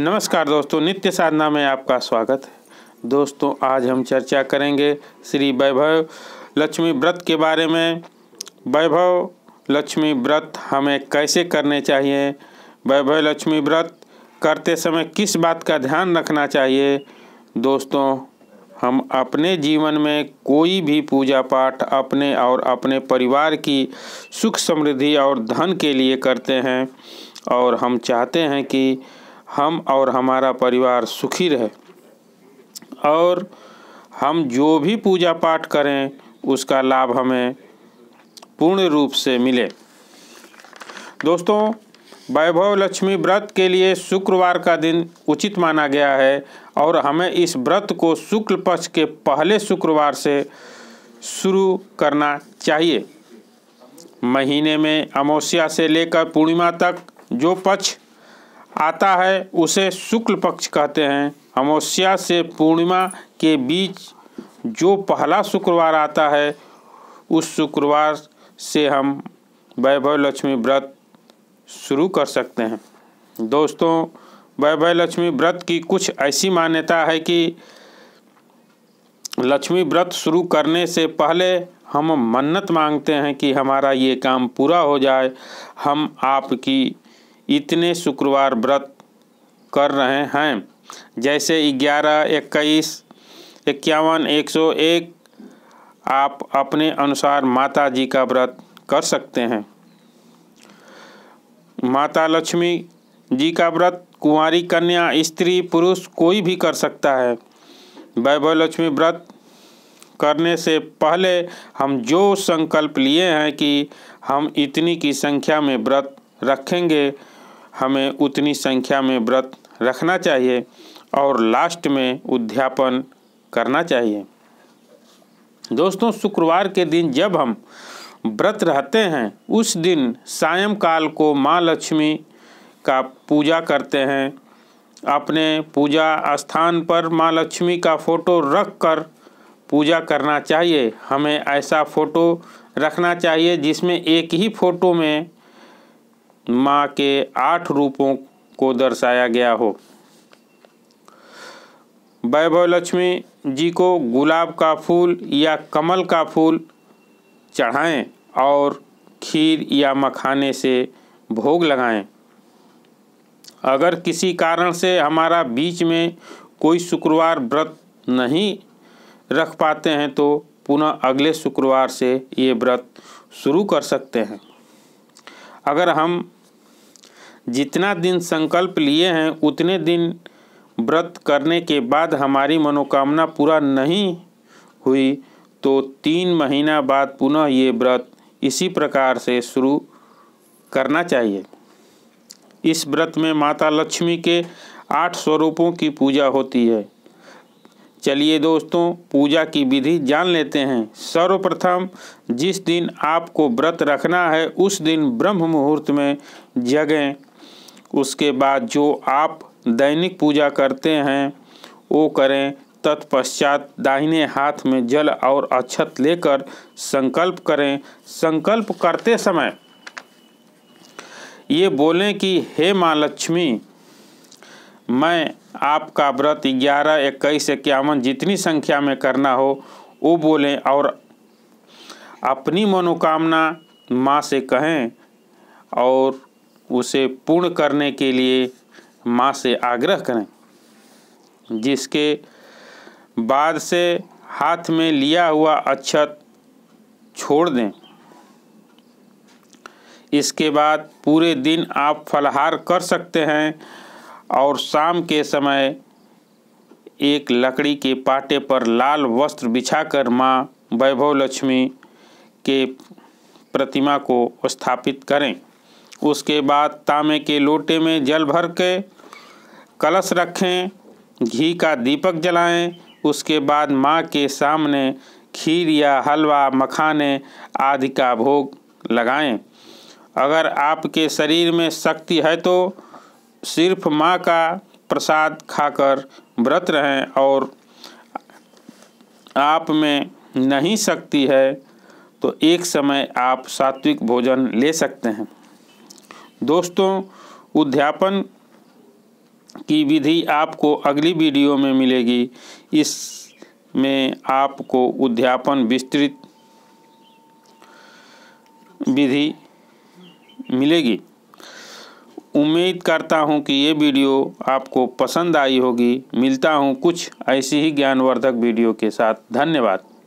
नमस्कार दोस्तों नित्य साधना में आपका स्वागत है दोस्तों आज हम चर्चा करेंगे श्री वैभव लक्ष्मी व्रत के बारे में वैभव लक्ष्मी व्रत हमें कैसे करने चाहिए वैभव लक्ष्मी व्रत करते समय किस बात का ध्यान रखना चाहिए दोस्तों हम अपने जीवन में कोई भी पूजा पाठ अपने और अपने परिवार की सुख समृद्धि और धन के लिए करते हैं और हम चाहते हैं कि हम और हमारा परिवार सुखी रहे और हम जो भी पूजा पाठ करें उसका लाभ हमें पूर्ण रूप से मिले दोस्तों वैभव लक्ष्मी व्रत के लिए शुक्रवार का दिन उचित माना गया है और हमें इस व्रत को शुक्ल पक्ष के पहले शुक्रवार से शुरू करना चाहिए महीने में अमावस्या से लेकर पूर्णिमा तक जो पक्ष आता है उसे शुक्ल पक्ष कहते हैं अमावस्या से पूर्णिमा के बीच जो पहला शुक्रवार आता है उस शुक्रवार से हम वैभव लक्ष्मी व्रत शुरू कर सकते हैं दोस्तों वैभव लक्ष्मी व्रत की कुछ ऐसी मान्यता है कि लक्ष्मी व्रत शुरू करने से पहले हम मन्नत मांगते हैं कि हमारा ये काम पूरा हो जाए हम आपकी इतने शुक्रवार व्रत कर रहे हैं जैसे ग्यारह इक्कीस इक्यावन एक सौ एक आप अपने अनुसार माता जी का व्रत कर सकते हैं माता लक्ष्मी जी का व्रत कुंवारी कन्या स्त्री पुरुष कोई भी कर सकता है वैभव लक्ष्मी व्रत करने से पहले हम जो संकल्प लिए हैं कि हम इतनी की संख्या में व्रत रखेंगे हमें उतनी संख्या में व्रत रखना चाहिए और लास्ट में उद्यापन करना चाहिए दोस्तों शुक्रवार के दिन जब हम व्रत रहते हैं उस दिन सायंकाल को माँ लक्ष्मी का पूजा करते हैं अपने पूजा स्थान पर माँ लक्ष्मी का फ़ोटो रख कर पूजा करना चाहिए हमें ऐसा फ़ोटो रखना चाहिए जिसमें एक ही फ़ोटो में माँ के आठ रूपों को दर्शाया गया हो वैभव लक्ष्मी जी को गुलाब का फूल या कमल का फूल चढ़ाएं और खीर या मखाने से भोग लगाएं। अगर किसी कारण से हमारा बीच में कोई शुक्रवार व्रत नहीं रख पाते हैं तो पुनः अगले शुक्रवार से ये व्रत शुरू कर सकते हैं अगर हम जितना दिन संकल्प लिए हैं उतने दिन व्रत करने के बाद हमारी मनोकामना पूरा नहीं हुई तो तीन महीना बाद पुनः ये व्रत इसी प्रकार से शुरू करना चाहिए इस व्रत में माता लक्ष्मी के आठ स्वरूपों की पूजा होती है चलिए दोस्तों पूजा की विधि जान लेते हैं सर्वप्रथम जिस दिन आपको व्रत रखना है उस दिन ब्रह्म मुहूर्त में जगें उसके बाद जो आप दैनिक पूजा करते हैं वो करें तत्पश्चात दाहिने हाथ में जल और अक्षत लेकर संकल्प करें संकल्प करते समय ये बोलें कि हे माँ लक्ष्मी मैं आपका व्रत ग्यारह इक्कीस इक्यावन जितनी संख्या में करना हो वो बोलें और अपनी मनोकामना माँ से कहें और उसे पूर्ण करने के लिए माँ से आग्रह करें जिसके बाद से हाथ में लिया हुआ अक्षत छोड़ दें इसके बाद पूरे दिन आप फलहार कर सकते हैं और शाम के समय एक लकड़ी के पाटे पर लाल वस्त्र बिछाकर माँ वैभव लक्ष्मी के प्रतिमा को स्थापित करें उसके बाद तांबे के लोटे में जल भर के कलश रखें घी का दीपक जलाएं उसके बाद माँ के सामने खीर या हलवा मखाने आदि का भोग लगाएं अगर आपके शरीर में शक्ति है तो सिर्फ माँ का प्रसाद खाकर व्रत रहें और आप में नहीं शक्ति है तो एक समय आप सात्विक भोजन ले सकते हैं दोस्तों उद्यापन की विधि आपको अगली वीडियो में मिलेगी इस में आपको उद्यापन विस्तृत विधि मिलेगी उम्मीद करता हूं कि ये वीडियो आपको पसंद आई होगी मिलता हूं कुछ ऐसी ही ज्ञानवर्धक वीडियो के साथ धन्यवाद